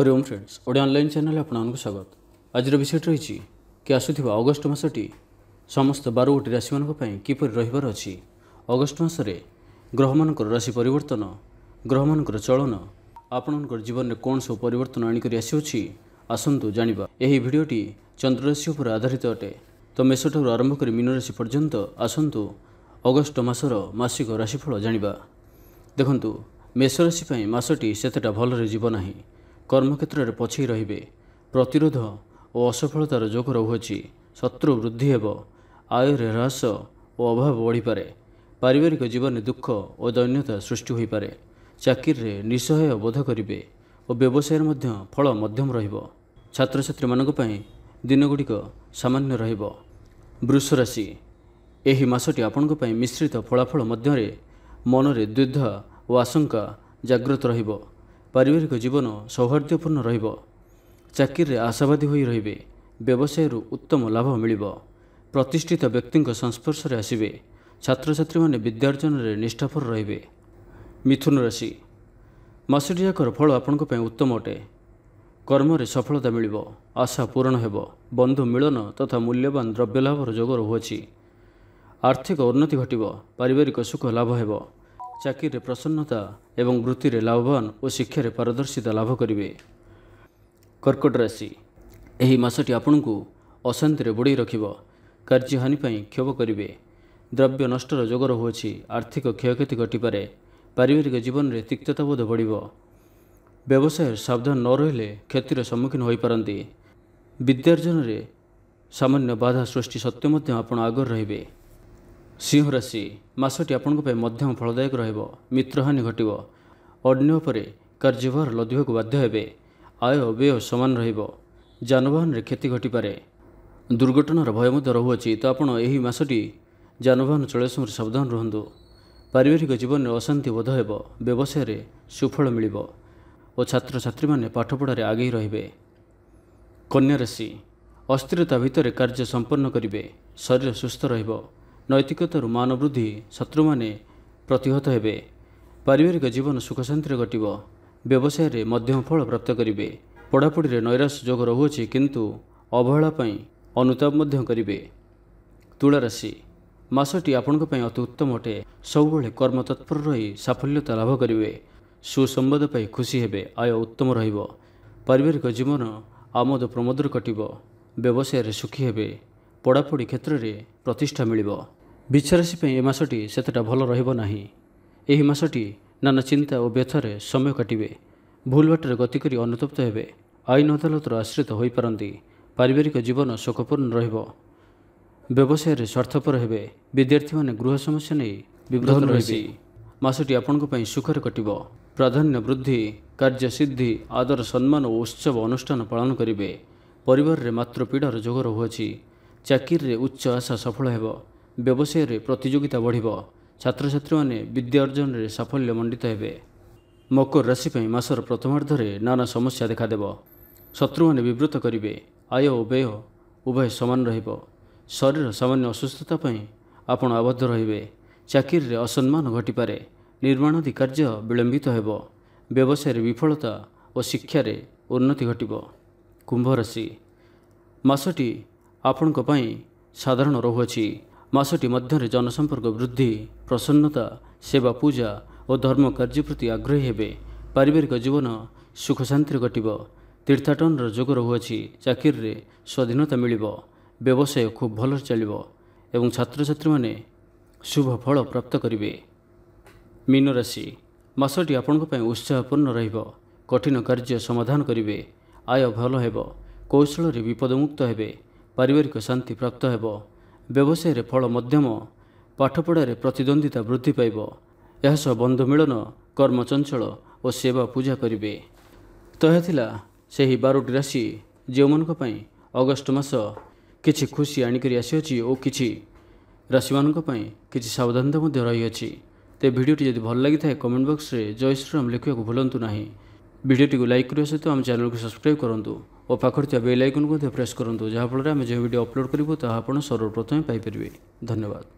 Hari Om friends Odia online channel ଆପଣମାନଙ୍କୁ ସ୍ୱାଗତ ଆଜିର ବିଷୟଟି ରହିଛି କି ଆସୁଥିବା ଅଗଷ୍ଟ ମାସଟି ସମସ୍ତ ବାରଗୋଟି ରାଶିମାନଙ୍କ ପାଇଁ କିପରି ରହିବାର ଅଛି ଅଗଷ୍ଟ ମାସରେ ଗ୍ରହମାନଙ୍କର ରାଶି ପରିବର୍ତ୍ତନ ଗ୍ରହମାନଙ୍କର ଚଳନ ଆପଣଙ୍କର ଜୀବନରେ କ'ଣ ସବୁ ପରିବର୍ତ୍ତନ ଆଣିକରି ଆସିଅଛି ଆସନ୍ତୁ ଜାଣିବା ଏହି ଭିଡ଼ିଓଟି ଚନ୍ଦ୍ରରାଶି ଉପରେ ଆଧାରିତ ଅଟେ ତ ମେଷଠାରୁ ଆରମ୍ଭ କରି ମୀନରାଶି ପର୍ଯ୍ୟନ୍ତ ଆସନ୍ତୁ ଅଗଷ୍ଟ ମାସର ମାସିକ ରାଶିଫଳ ଜାଣିବା ଦେଖନ୍ତୁ ମେଷରାଶି ପାଇଁ ମାସଟି ସେତେଟା ଭଲରେ ଯିବ ନାହିଁ କର୍ମକ୍ଷେତ୍ରରେ ପଛେଇ ରହିବେ ପ୍ରତିରୋଧ ଓ ଅସଫଳତାର ଯୋଗ ରହୁଅଛି ଶତ୍ରୁ ବୃଦ୍ଧି ହେବ ଆୟରେ ହ୍ରାସ ଓ ଅଭାବ ବଢ଼ିପାରେ ପାରିବାରିକ ଜୀବନରେ ଦୁଃଖ ଓ ଦୈନ୍ୟତା ସୃଷ୍ଟି ହୋଇପାରେ ଚାକିରିରେ ନିଃସହାୟ ବୋଧ କରିବେ ଓ ବ୍ୟବସାୟରେ ମଧ୍ୟ ଫଳ ମଧ୍ୟମ ରହିବ ଛାତ୍ରଛାତ୍ରୀମାନଙ୍କ ପାଇଁ ଦିନଗୁଡ଼ିକ ସାମାନ୍ୟ ରହିବ ବୃଷ ରାଶି ଏହି ମାସଟି ଆପଣଙ୍କ ପାଇଁ ମିଶ୍ରିତ ଫଳାଫଳ ମଧ୍ୟରେ ମନରେ ଦ୍ୱିଧା ଓ ଆଶଙ୍କା ଜାଗ୍ରତ ରହିବ ପାରିବାରିକ ଜୀବନ ସୌହାର୍ଦ୍ଦ୍ୟପୂର୍ଣ୍ଣ ରହିବ ଚାକିରିରେ ଆଶାବାଦୀ ହୋଇ ରହିବେ ବ୍ୟବସାୟରୁ ଉତ୍ତମ ଲାଭ ମିଳିବ ପ୍ରତିଷ୍ଠିତ ବ୍ୟକ୍ତିଙ୍କ ସଂସ୍ପର୍ଶରେ ଆସିବେ ଛାତ୍ରଛାତ୍ରୀମାନେ ବିଦ୍ୟାର୍ଜନରେ ନିଷ୍ଠାପର ରହିବେ ମିଥୁନ ରାଶି ମାସଟି ଯାକର ଫଳ ଆପଣଙ୍କ ପାଇଁ ଉତ୍ତମ ଅଟେ କର୍ମରେ ସଫଳତା ମିଳିବ ଆଶା ପୂରଣ ହେବ ବନ୍ଧୁ ମିଳନ ତଥା ମୂଲ୍ୟବାନ ଦ୍ରବ୍ୟ ଲାଭର ଯୋଗ ରହୁଅଛି ଆର୍ଥିକ ଉନ୍ନତି ଘଟିବ ପାରିବାରିକ ସୁଖ ଲାଭ ହେବ ଚାକିରିରେ ପ୍ରସନ୍ନତା ଏବଂ ବୃତ୍ତିରେ ଲାଭବାନ ଓ ଶିକ୍ଷାରେ ପାରଦର୍ଶିତା ଲାଭ କରିବେ କର୍କଟ ରାଶି ଏହି ମାସଟି ଆପଣଙ୍କୁ ଅଶାନ୍ତିରେ ବୁଡ଼େଇ ରଖିବ କାର୍ଯ୍ୟହାନି ପାଇଁ କ୍ଷୋଭ କରିବେ ଦ୍ରବ୍ୟ ନଷ୍ଟର ଯୋଗ ରହୁଅଛି ଆର୍ଥିକ କ୍ଷୟକ୍ଷତି ଘଟିପାରେ ପାରିବାରିକ ଜୀବନରେ ତିକ୍ତତା ବୋଧ ବଢ଼ିବ ବ୍ୟବସାୟରେ ସାବଧାନ ନ ରହିଲେ କ୍ଷତିର ସମ୍ମୁଖୀନ ହୋଇପାରନ୍ତି ବିଦ୍ୟାର୍ଜନରେ ସାମାନ୍ୟ ବାଧା ସୃଷ୍ଟି ସତ୍ତ୍ୱେ ମଧ୍ୟ ଆପଣ ଆଗରେ ରହିବେ ସିଂହ ରାଶି ମାସଟି ଆପଣଙ୍କ ପାଇଁ ମଧ୍ୟମ ଫଳଦାୟକ ରହିବ ମିତ୍ରହାନି ଘଟିବ ଅନ୍ୟ ଉପରେ କାର୍ଯ୍ୟଭାର ଲଦିବାକୁ ବାଧ୍ୟ ହେବେ ଆୟ ବ୍ୟୟ ସମାନ ରହିବ ଯାନବାହନରେ କ୍ଷତି ଘଟିପାରେ ଦୁର୍ଘଟଣାର ଭୟ ମଧ୍ୟ ରହୁଅଛି ତ ଆପଣ ଏହି ମାସଟି ଯାନବାହନ ଚଳାଇ ସମୟରେ ସାବଧାନ ରୁହନ୍ତୁ ପାରିବାରିକ ଜୀବନରେ ଅଶାନ୍ତି ବୋଧ ହେବ ବ୍ୟବସାୟରେ ସୁଫଳ ମିଳିବ ଓ ଛାତ୍ରଛାତ୍ରୀମାନେ ପାଠପଢ଼ାରେ ଆଗେଇ ରହିବେ କନ୍ୟାରାଶି ଅସ୍ଥିରତା ଭିତରେ କାର୍ଯ୍ୟ ସମ୍ପନ୍ନ କରିବେ ଶରୀର ସୁସ୍ଥ ରହିବ ନୈତିକତାରୁ ମାନ ବୃଦ୍ଧି ଶତ୍ରୁମାନେ ପ୍ରତିହତ ହେବେ ପାରିବାରିକ ଜୀବନ ସୁଖଶାନ୍ତିରେ ଘଟିବ ବ୍ୟବସାୟରେ ମଧ୍ୟମ ଫଳ ପ୍ରାପ୍ତ କରିବେ ପଢ଼ାପଢ଼ିରେ ନୈରାଶ୍ୟ ଯୋଗ ରହୁଅଛି କିନ୍ତୁ ଅବହେଳା ପାଇଁ ଅନୁତାପ ମଧ୍ୟ କରିବେ ତୁଳାରାଶି ମାସଟି ଆପଣଙ୍କ ପାଇଁ ଅତି ଉତ୍ତମ ଅଟେ ସବୁବେଳେ କର୍ମତତ୍ପର ରହି ସାଫଲ୍ୟତା ଲାଭ କରିବେ ସୁସମ୍ବାଦ ପାଇଁ ଖୁସି ହେବେ ଆୟ ଉତ୍ତମ ରହିବ ପାରିବାରିକ ଜୀବନ ଆମୋଦ ପ୍ରମୋଦରେ କଟିବ ବ୍ୟବସାୟରେ ସୁଖୀ ହେବେ ପଢ଼ାପଢ଼ି କ୍ଷେତ୍ରରେ ପ୍ରତିଷ୍ଠା ମିଳିବ ବିଛାରାଶି ପାଇଁ ଏ ମାସଟି ସେତେଟା ଭଲ ରହିବ ନାହିଁ ଏହି ମାସଟି ନାନା ଚିନ୍ତା ଓ ବ୍ୟଥରେ ସମୟ କାଟିବେ ଭୁଲ ବାଟରେ ଗତି କରି ଅନୁତପ୍ତ ହେବେ ଆଇନ ଅଦାଲତର ଆଶ୍ରିତ ହୋଇପାରନ୍ତି ପାରିବାରିକ ଜୀବନ ସୁଖପୂର୍ଣ୍ଣ ରହିବ ବ୍ୟବସାୟରେ ସ୍ୱାର୍ଥପର ହେବେ ବିଦ୍ୟାର୍ଥୀମାନେ ଗୃହ ସମସ୍ୟା ନେଇ ବିଭ୍ରାନ୍ତ ରହିଛି ମାସଟି ଆପଣଙ୍କ ପାଇଁ ସୁଖରେ କଟିବ ପ୍ରାଧାନ୍ୟ ବୃଦ୍ଧି କାର୍ଯ୍ୟ ସିଦ୍ଧି ଆଦର ସମ୍ମାନ ଓ ଉତ୍ସବ ଅନୁଷ୍ଠାନ ପାଳନ କରିବେ ପରିବାରରେ ମାତୃ ପୀଡ଼ାର ଯୋଗ ରହୁଅଛି ଚାକିରିରେ ଉଚ୍ଚ ଆଶା ସଫଳ ହେବ ବ୍ୟବସାୟରେ ପ୍ରତିଯୋଗିତା ବଢ଼ିବ ଛାତ୍ରଛାତ୍ରୀମାନେ ବିଦ୍ୟା ଅର୍ଜନରେ ସାଫଲ୍ୟ ମଣ୍ଡିତ ହେବେ ମକର ରାଶି ପାଇଁ ମାସର ପ୍ରଥମାର୍ଦ୍ଧରେ ନାନା ସମସ୍ୟା ଦେଖାଦେବ ଶତ୍ରୁମାନେ ବିବୃତ କରିବେ ଆୟ ଓ ବ୍ୟୟ ଉଭୟ ସମାନ ରହିବ ଶରୀର ସାମାନ୍ୟ ଅସୁସ୍ଥତା ପାଇଁ ଆପଣ ଆବଦ୍ଧ ରହିବେ ଚାକିରିରେ ଅସମ୍ମାନ ଘଟିପାରେ ନିର୍ମାଣାଧି କାର୍ଯ୍ୟ ବିଳମ୍ବିତ ହେବ ବ୍ୟବସାୟରେ ବିଫଳତା ଓ ଶିକ୍ଷାରେ ଉନ୍ନତି ଘଟିବ କୁମ୍ଭରାଶି ମାସଟି ଆପଣଙ୍କ ପାଇଁ ସାଧାରଣ ରହୁଅଛି ମାସଟି ମଧ୍ୟରେ ଜନସମ୍ପର୍କ ବୃଦ୍ଧି ପ୍ରସନ୍ନତା ସେବା ପୂଜା ଓ ଧର୍ମ କାର୍ଯ୍ୟ ପ୍ରତି ଆଗ୍ରହୀ ହେବେ ପାରିବାରିକ ଜୀବନ ସୁଖଶାନ୍ତିରେ ଘଟିବ ତୀର୍ଥାଟନର ଯୋଗ ରହୁଅଛି ଚାକିରିରେ ସ୍ୱାଧୀନତା ମିଳିବ ବ୍ୟବସାୟ ଖୁବ୍ ଭଲରେ ଚାଲିବ ଏବଂ ଛାତ୍ରଛାତ୍ରୀମାନେ ଶୁଭ ଫଳ ପ୍ରାପ୍ତ କରିବେ ମୀନରାଶି ମାସଟି ଆପଣଙ୍କ ପାଇଁ ଉତ୍ସାହପୂର୍ଣ୍ଣ ରହିବ କଠିନ କାର୍ଯ୍ୟ ସମାଧାନ କରିବେ ଆୟ ଭଲ ହେବ କୌଶଳରେ ବିପଦମୁକ୍ତ ହେବେ ପାରିବାରିକ ଶାନ୍ତି ପ୍ରାପ୍ତ ହେବ ବ୍ୟବସାୟରେ ଫଳ ମଧ୍ୟମ ପାଠପଢ଼ାରେ ପ୍ରତିଦ୍ୱନ୍ଦ୍ୱିତା ବୃଦ୍ଧି ପାଇବ ଏହା ଏହାସହ ବନ୍ଧୁମିଳନ କର୍ମଚଞ୍ଚଳ ଓ ସେବା ପୂଜା କରିବେ ତ ଏହା ଥିଲା ସେହି ବାରଟି ରାଶି ଯେଉଁମାନଙ୍କ ପାଇଁ ଅଗଷ୍ଟ ମାସ କିଛି ଖୁସି ଆଣିକରି ଆସିଅଛି ଓ କିଛି ରାଶିମାନଙ୍କ ପାଇଁ କିଛି ସାବଧାନତା ମଧ୍ୟ ରହିଅଛି ତେବେ ଭିଡ଼ିଓଟି ଯଦି ଭଲ ଲାଗିଥାଏ କମେଣ୍ଟ ବକ୍ସରେ ଜୟ ଶ୍ରୀରାମ ଲେଖିବାକୁ ଭୁଲନ୍ତୁ ନାହିଁ ଭିଡ଼ିଓଟିକୁ ଲାଇକ୍ କରିବା ସହିତ ଆମ ଚ୍ୟାନେଲକୁ ସବସ୍କ୍ରାଇବ୍ କରନ୍ତୁ ଓ ପାଖରେ ଥିବା ବେଲ୍ ଆଇକନ୍କୁ ମଧ୍ୟ ପ୍ରେସ୍ କରନ୍ତୁ ଯାହାଫଳରେ ଆମେ ଯେଉଁ ଭିଡ଼ିଓ ଅପଲୋଡ଼ କରିବୁ ତାହା ଆପଣ ସର୍ବପ୍ରଥମେ ପାଇପାରିବେ ଧନ୍ୟବାଦ